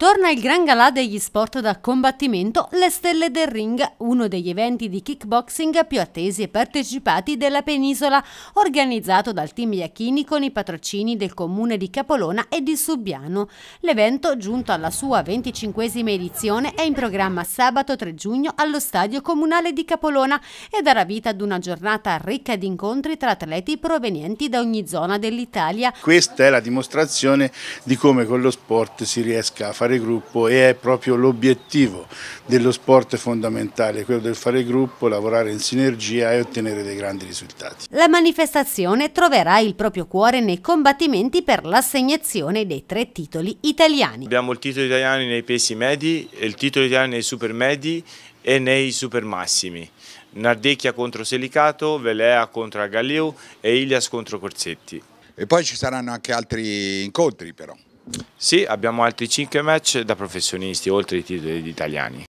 Torna il gran galà degli sport da combattimento, le stelle del ring, uno degli eventi di kickboxing più attesi e partecipati della penisola, organizzato dal team Iachini con i patrocini del comune di Capolona e di Subiano. L'evento, giunto alla sua 25esima edizione, è in programma sabato 3 giugno allo stadio comunale di Capolona e darà vita ad una giornata ricca di incontri tra atleti provenienti da ogni zona dell'Italia. Questa è la dimostrazione di come con lo sport si riesca a fare fare gruppo e è proprio l'obiettivo dello sport fondamentale, quello del fare gruppo, lavorare in sinergia e ottenere dei grandi risultati. La manifestazione troverà il proprio cuore nei combattimenti per l'assegnazione dei tre titoli italiani. Abbiamo il titolo italiano nei pesi medi, il titolo italiano nei super medi e nei super massimi. Nardecchia contro Selicato, Velea contro Agaliu e Ilias contro Corsetti. E poi ci saranno anche altri incontri però. Sì, abbiamo altri 5 match da professionisti, oltre ai titoli italiani.